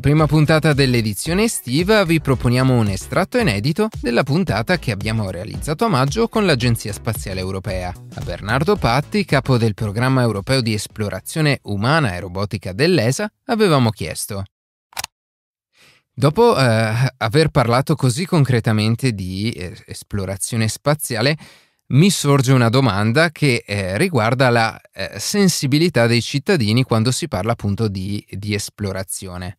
Nella prima puntata dell'edizione estiva vi proponiamo un estratto inedito della puntata che abbiamo realizzato a maggio con l'Agenzia Spaziale Europea. A Bernardo Patti, capo del programma europeo di esplorazione umana e robotica dell'ESA, avevamo chiesto Dopo eh, aver parlato così concretamente di eh, esplorazione spaziale, mi sorge una domanda che eh, riguarda la eh, sensibilità dei cittadini quando si parla appunto di, di esplorazione.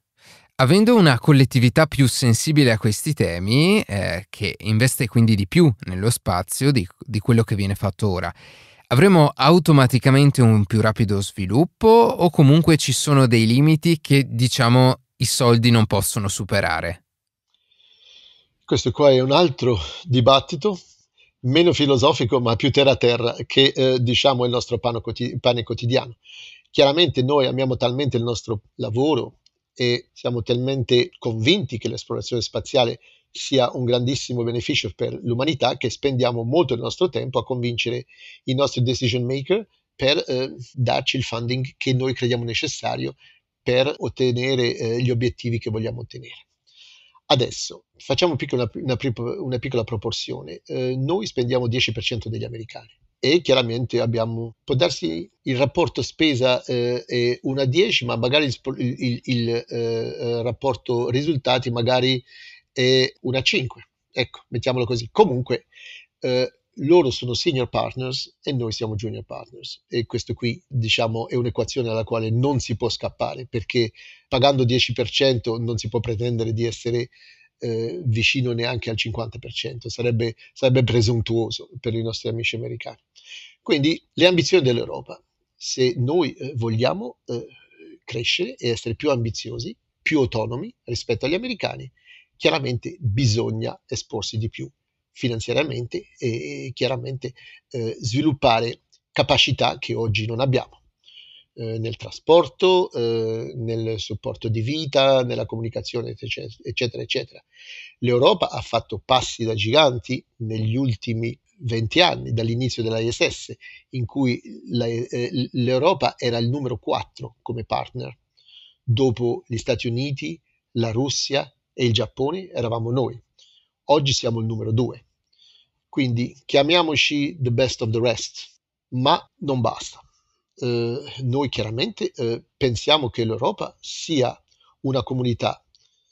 Avendo una collettività più sensibile a questi temi, eh, che investe quindi di più nello spazio di, di quello che viene fatto ora, avremo automaticamente un più rapido sviluppo o comunque ci sono dei limiti che diciamo i soldi non possono superare? Questo qua è un altro dibattito meno filosofico ma più terra terra che eh, diciamo il nostro pane, quotidiano. Chiaramente noi amiamo talmente il nostro lavoro e siamo talmente convinti che l'esplorazione spaziale sia un grandissimo beneficio per l'umanità che spendiamo molto del nostro tempo a convincere i nostri decision maker per eh, darci il funding che noi crediamo necessario per ottenere eh, gli obiettivi che vogliamo ottenere. Adesso facciamo una, una, una piccola proporzione. Eh, noi spendiamo il 10% degli americani e chiaramente abbiamo, può darsi il rapporto spesa eh, è 1 a 10, ma magari il, il, il eh, eh, rapporto risultati magari è 1 a 5. Ecco, mettiamolo così. Comunque, eh, loro sono senior partners e noi siamo junior partners e questo qui diciamo è un'equazione alla quale non si può scappare perché pagando 10% non si può pretendere di essere eh, vicino neanche al 50%, sarebbe, sarebbe presuntuoso per i nostri amici americani. Quindi le ambizioni dell'Europa. Se noi eh, vogliamo eh, crescere e essere più ambiziosi, più autonomi rispetto agli americani, chiaramente bisogna esporsi di più finanziariamente e chiaramente eh, sviluppare capacità che oggi non abbiamo eh, nel trasporto, eh, nel supporto di vita, nella comunicazione, eccetera, eccetera. L'Europa ha fatto passi da giganti negli ultimi 20 anni dall'inizio dell'ISS, in cui la, eh, l'Europa era il numero 4 come partner. Dopo gli Stati Uniti, la Russia e il Giappone eravamo noi. Oggi siamo il numero 2. Quindi chiamiamoci the best of the rest, ma non basta. Eh, noi chiaramente eh, pensiamo che l'Europa sia una comunità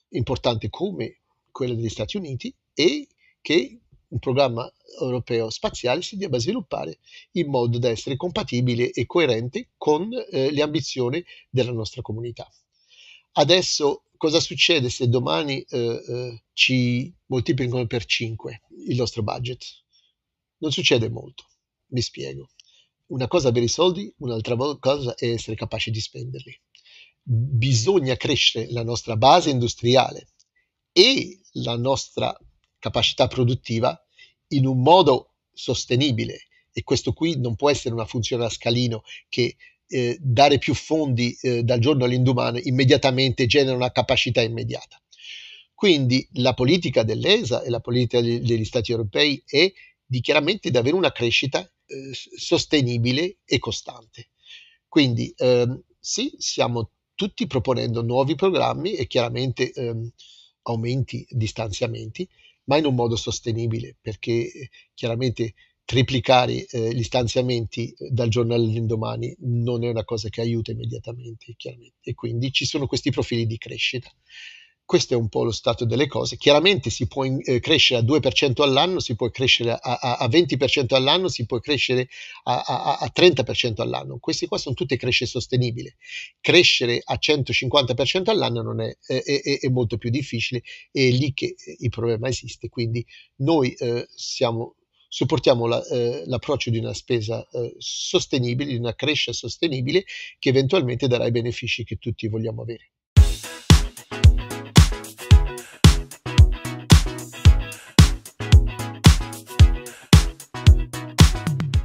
importante come quella degli Stati Uniti e che un programma europeo spaziale si debba sviluppare in modo da essere compatibile e coerente con eh, le ambizioni della nostra comunità. Adesso cosa succede se domani eh, eh ci moltiplicano per 5 il nostro budget? Non succede molto, mi spiego. Una cosa è avere i soldi, un'altra cosa è essere capaci di spenderli. Bisogna crescere la nostra base industriale e la nostra capacità produttiva in un modo sostenibile e questo qui non può essere una funzione a scalino che eh, dare più fondi eh, dal giorno all'indomani immediatamente genera una capacità immediata. Quindi la politica dell'ESA e la politica degli, degli Stati europei è di chiaramente di avere una crescita eh, sostenibile e costante. Quindi ehm, sì, stiamo tutti proponendo nuovi programmi e chiaramente ehm, aumenti di stanziamenti, ma in un modo sostenibile, perché eh, chiaramente triplicare eh, gli stanziamenti eh, dal giorno all'indomani non è una cosa che aiuta immediatamente, chiaramente. E quindi ci sono questi profili di crescita questo è un po' lo stato delle cose. Chiaramente si può eh, crescere a 2% all'anno, si può crescere a, a, a 20% all'anno, si può crescere a, a, 30% all'anno. Queste qua sono tutte crescite sostenibili. Crescere a 150% all'anno non è, è, è, è molto più difficile, è lì che eh, il problema esiste. Quindi noi eh, siamo, supportiamo la, eh, l'approccio di una spesa eh, sostenibile, di una crescita sostenibile che eventualmente darà i benefici che tutti vogliamo avere.